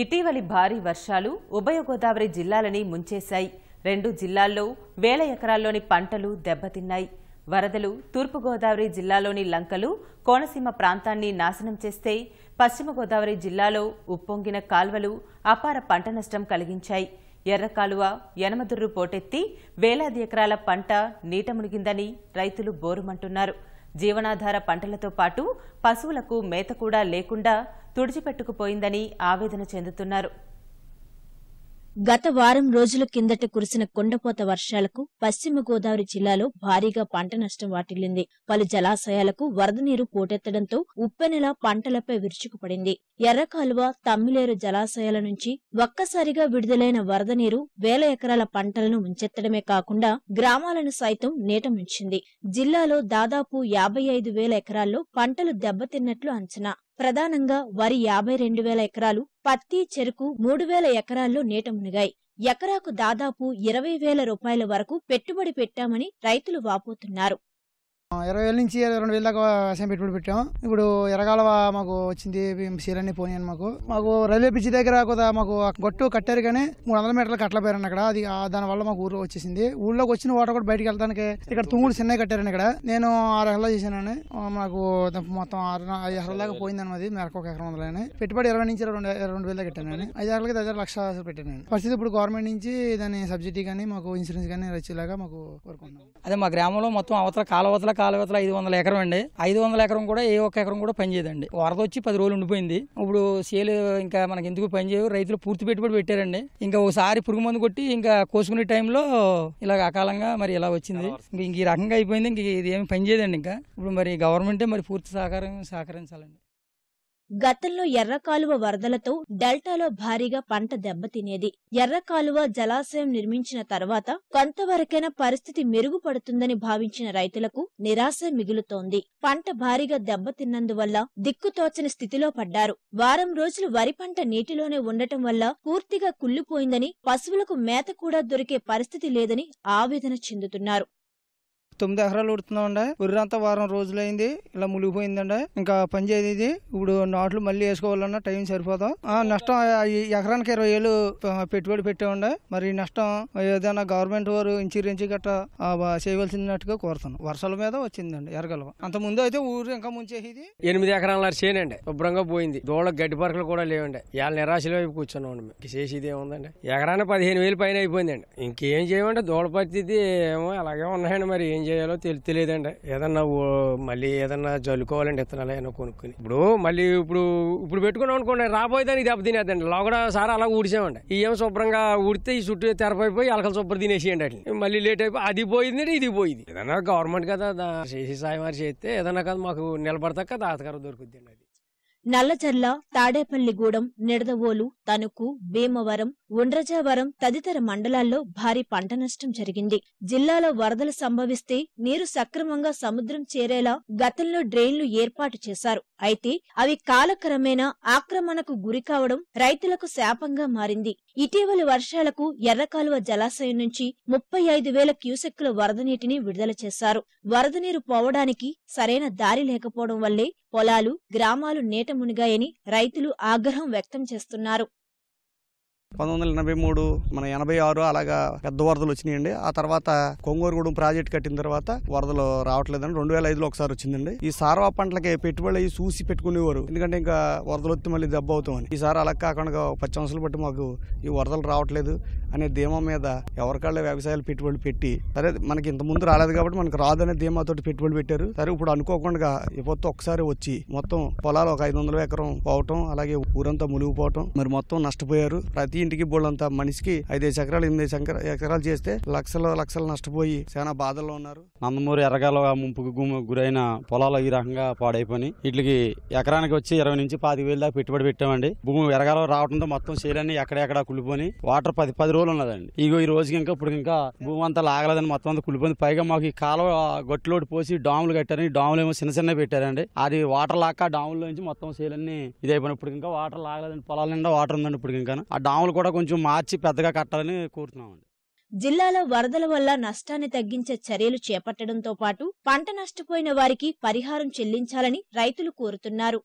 ఇటీవలి భారీ వర్షాలు ఉభయ గోదావరి జిల్లాలని ముంచేశాయి రెండు జిల్లాల్లో వేల ఎకరాల్లోని పంటలు దెబ్బతిన్నాయి వరదలు తూర్పుగోదావరి జిల్లాలోని లంకలు కోనసీమ ప్రాంతాన్ని నాశనం చేస్తే పశ్చిమ గోదావరి జిల్లాలో ఉప్పొంగిన కాల్వలు అపార పంట నష్టం కలిగించాయి ఎర్ర కాలువ యనమదుర్రు పోటెత్తి వేలాది ఎకరాల పంట నీట మునిగిందని రైతులు బోరుమంటున్నారు జీవనాధార పంటలతో పాటు పశువులకు మేత కూడా లేకుండా తుడిచిపెట్టుకుపోయిందని ఆవేదన చెందుతున్నారు గత వారం రోజుల కిందట కురిసిన కొండపోత వర్షాలకు పశ్చిమ గోదావరి జిల్లాలో భారీగా పంట నష్టం వాటిల్లింది పలు జలాశయాలకు వరద నీరు పోటెత్తడంతో ఉప్పెనెల పంటలపై విరుచుకుపడింది ఎర్రకాలువ తమ్మిలేరు జలాశయాల నుంచి ఒక్కసారిగా విడుదలైన వరద నీరు వేల ఎకరాల పంటలను ముంచెత్తడమే కాకుండా గ్రామాలను సైతం నీట ముంచింది జిల్లాలో దాదాపు యాభై ఐదు వేల ఎకరాల్లో పంటలు దెబ్బతిన్నట్లు అంచనా ప్రధానంగా వరి యాభై రెండు వేల ఎకరాలు పత్తి చెరుకు మూడు వేల ఎకరాల్లో నేట మునిగాయి ఎకరాకు దాదాపు ఇరవై వేల రూపాయల వరకు పెట్టుబడి పెట్టామని రైతులు వాపోతున్నారు ఇరవై వేల నుంచి ఇరవై రెండు వేల దాకా వ్యవసాయం పెట్టుబడి పెట్టాం ఇప్పుడు ఎరగాల మాకు వచ్చింది సీలన్నీ పోయాను మాకు మాకు రైల్వే బ్రిడ్జ్ దగ్గర కూడా మాకు గొట్టు కట్టారు కానీ మూడు వందల మీటర్లు కట్టలేపోయారు అక్కడ అది దాని వల్ల మాకు ఊర్లో వచ్చేసింది ఊళ్ళోకి వచ్చిన వాటర్ కూడా బయటకు వెళ్ళడానికి ఇక్కడ తుమ్ముడు చిన్నవి కట్టారని ఇక్కడ నేను ఆరు ఎకరాలు చేశానని మాకు మొత్తం ఆరు ఐదు ఎకరాల దాకా పోయింది అది మేరకు ఒక ఎకరం అని పెట్టుబడి ఇరవై నుంచి ఇరవై రెండు రెండు వేల కట్టాను నేను ఐదు ఎకరాలకి దగ్గర లక్ష పెట్టాను పరిస్థితి ఇప్పుడు గవర్నమెంట్ నుంచి దాని సబ్సిడీ కానీ మాకు ఇన్సూరెన్స్ కానీ వచ్చేలాగా మాకు కోరుకున్నాను అదే మా గ్రామంలో మొత్తం అవతల కాలవతల కాలువతలు ఐదు వందల ఎకరం అండి ఐదు వందల ఎకరం కూడా ఏ ఒక్క ఎకరం కూడా పనిచేయదండి వరద వచ్చి పది రోజులు ఉండిపోయింది ఇప్పుడు సేల్ ఇంకా మనకి ఎందుకు పనిచేయవు రైతులు పూర్తి పెట్టుబడి పెట్టారండి ఇంకా ఒకసారి పురుగు మందు కొట్టి ఇంకా కోసుకునే టైంలో ఇలా అకాలంగా మరి ఇలా వచ్చింది ఇంక ఈ రకంగా అయిపోయింది ఇంక ఇది ఏమి పనిచేయదండి ఇంకా ఇప్పుడు మరి గవర్నమెంటే మరి పూర్తి సహకారం సహకరించాలండి గతంలో ఎర్రకాలువ వరదలతో డెల్టాలో భారీగా పంట దెబ్బతినేది ఎర్రకాలువ జలాశయం నిర్మించిన తర్వాత కొంతవరకైనా పరిస్థితి మెరుగుపడుతుందని భావించిన రైతులకు నిరాశ మిగులుతోంది పంట భారీగా దెబ్బతిన్నందువల్ల దిక్కుతోచని స్థితిలో పడ్డారు వారం రోజులు వరి పంట నీటిలోనే ఉండటం వల్ల పూర్తిగా కుళ్లిపోయిందని పశువులకు మేత కూడా దొరికే పరిస్థితి లేదని ఆవేదన చెందుతున్నారు తొమ్మిది ఎకరాలు ఉడుతున్నామండి ఉర్రంతా వారం రోజులైంది ఇలా మునిగిపోయిందండి ఇంకా పని చేయదు ఇప్పుడు నాట్లు మళ్ళీ వేసుకోవాలన్నా టైం సరిపోదాం ఆ నష్టం ఎకరానికి ఇరవై ఏళ్ళు పెట్టుబడి పెట్టామండి మరి నష్టం ఏదైనా గవర్నమెంట్ వారు ఇన్సూరెన్స్ గట్టా చేయవలసినట్టుగా కోరుతాను వర్షాల మీద వచ్చిందండి ఎరగలవ అంత ముందు అయితే ఊరు ఇంకా ముంచేసేది ఎనిమిది ఎకరాల చేయనండి శుభ్రంగా పోయింది దూడ గడ్డి పరకలు కూడా లేవండి వాళ్ళ నిరాశలు వైపు కూర్చున్నాం చేసేది ఏముందండి ఎకరానికి పదిహేను వేలు పైన అయిపోయిందండి ఇంకేం చేయమంటే దూడ పరిస్థితి ఏమో అలాగే ఉన్నాయండి మరి ఏం ఏం చేయాలో తెలియలేదండి ఏదన్నా మళ్ళీ ఏదన్నా జల్లుకోవాలండి విత్తనాలు ఏమైనా కొనుక్కుని ఇప్పుడు మళ్ళీ ఇప్పుడు ఇప్పుడు పెట్టుకున్నాం అనుకోండి రాబోయేదానికి దెబ్బ తినేదండి లోగడ సార్ అలా ఊడిసామండి ఏం శుభ్రంగా ఊడితే ఈ చుట్టూ తెరపైపోయి అలకలు శుభ్ర తినేసేయండి అట్లా మళ్ళీ లేట్ అయిపోయి అది పోయింది ఇది పోయింది ఏదన్నా గవర్నమెంట్ కదా చేసి సాయం చేస్తే ఏదన్నా కదా మాకు నిలబడతాక దాతగారు దొరుకుతుంది అండి నల్లజర్ల తాడేపల్లిగూడెం నిడదవోలు తణుకు భీమవరం ఉండ్రజావరం తదితర మండలాల్లో భారీ పంట నష్టం జరిగింది జిల్లాలో వరదలు సంభవిస్తే నీరు సక్రమంగా సముద్రం చేరేలా గతంలో డ్రైన్లు ఏర్పాటు చేశారు అయితే అవి కాలక్రమేణా ఆక్రమణకు గురి కావడం రైతులకు శాపంగా మారింది ఇటీవలి వర్షాలకు ఎర్రకాలువ జలాశయం నుంచి ముప్పై ఐదు వేల క్యూసెక్కుల వరద నీటిని విడుదల చేశారు వరద నీరు పోవడానికి సరైన దారి లేకపోవడం వల్లే పొలాలు గ్రామాలు నీట మునిగాయని రైతులు ఆగ్రహం వ్యక్తం చేస్తున్నారు పంతొమ్మిది వందల ఎనభై మూడు మన ఎనభై ఆరు అలాగా పెద్ద వరదలు వచ్చినాయండి ఆ తర్వాత కొంగూరుగూడెం ప్రాజెక్ట్ కట్టిన తర్వాత వరదలు రావట్లేదని రెండు వేల ఐదులో ఒకసారి వచ్చిందండి ఈ సారవా పంటలకి పెట్టుబడి అయ్యి చూసి పెట్టుకునేవారు ఎందుకంటే ఇంకా వరదలు వచ్చి మళ్ళీ దెబ్బ అవుతామని ఈసారి అలా కాకుండా పచ్చి అంశాలు బట్టి మాకు ఈ వరదలు రావట్లేదు అనే ధీమా మీద ఎవరికాళ్ళ వ్యవసాయాలు పెట్టుబడులు పెట్టి సరే మనకి ఇంత ముందు రాలేదు కాబట్టి మనకు రాదనే ధీమాతో పెట్టుబడి పెట్టారు సరే ఇప్పుడు అనుకోకుండా ఇప్పుడు ఒకసారి వచ్చి మొత్తం పొలాలు ఒక ఐదు వందల ఎకరం పోవటం అలాగే ఊరంతా మునిగిపోవటం మరి మొత్తం నష్టపోయారు ప్రతి ఇంటికి బోళ్ళంత మనిషికి ఐదు చక్రాలు ఎనిమిది ఎకరాలు చేస్తే లక్షల లక్షలు నష్టపోయి చాలా బాధల్లో ఉన్నారు నందమూరి ఎరగాల ముంపుకు గురైన పొలాలు ఈ రకంగా పాడైపోయి వీటికి ఎకరానికి వచ్చి ఇరవై నుంచి పాతి వేలు దాకా పెట్టుబడి పెట్టామండి భూమి ఎరగాల రావడంతో మొత్తం చేయాలని ఎక్కడెక్కడ కులిపోయి వాటర్ పది పది రోజులు ఉన్నదండి ఇగో ఈ రోజుకి ఇంకా ఇప్పుడు ఇంకా భూమి అంతా లాగలేదని మొత్తం అంతా కులిపోయింది పైగా మాకు ఈ కాలువ గట్టులోటి పోసి డాములు కట్టారని డాములు ఏమో చిన్న చిన్న పెట్టారండి అది వాటర్ లాక్క డాముల నుంచి మొత్తం చేయాలని ఇది అయిపోయినప్పుడు ఇంకా వాటర్ లాగలేదండి పొలాల నిండా వాటర్ ఉందండి ఇప్పుడు ఇంకా ఆ డాముల డబ్బులు కూడా కొంచెం మార్చి పెద్దగా కట్టాలని కోరుతున్నామండి జిల్లాలో వరదల వల్ల నష్టాన్ని తగ్గించే చర్యలు చేపట్టడంతో పాటు పంట నష్టపోయిన వారికి పరిహారం చెల్లించాలని రైతులు కోరుతున్నారు